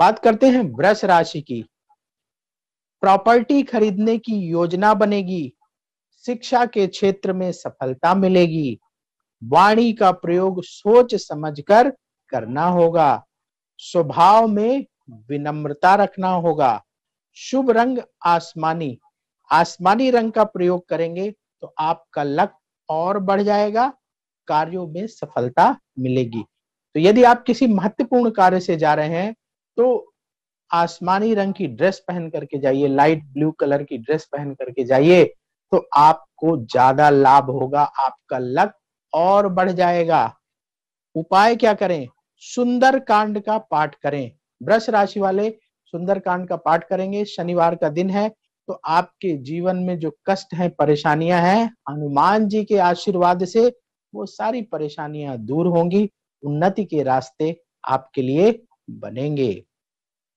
बात करते हैं वृष राशि की प्रॉपर्टी खरीदने की योजना बनेगी शिक्षा के क्षेत्र में सफलता मिलेगी वाणी का प्रयोग सोच समझकर करना होगा स्वभाव में विनम्रता रखना होगा शुभ रंग आसमानी आसमानी रंग का प्रयोग करेंगे तो आपका लक और बढ़ जाएगा कार्यों में सफलता मिलेगी तो यदि आप किसी महत्वपूर्ण कार्य से जा रहे हैं तो आसमानी रंग की ड्रेस पहन करके जाइए लाइट ब्लू कलर की ड्रेस पहन करके जाइए तो आपको ज्यादा लाभ होगा आपका लक और बढ़ जाएगा उपाय क्या करें सुंदर कांड का पाठ करें ब्रश राशि वाले सुंदर कांड का पाठ करेंगे शनिवार का दिन है तो आपके जीवन में जो कष्ट है परेशानियां हैं हनुमान जी के आशीर्वाद से वो सारी परेशानियां दूर होंगी उन्नति के रास्ते आपके लिए बनेंगे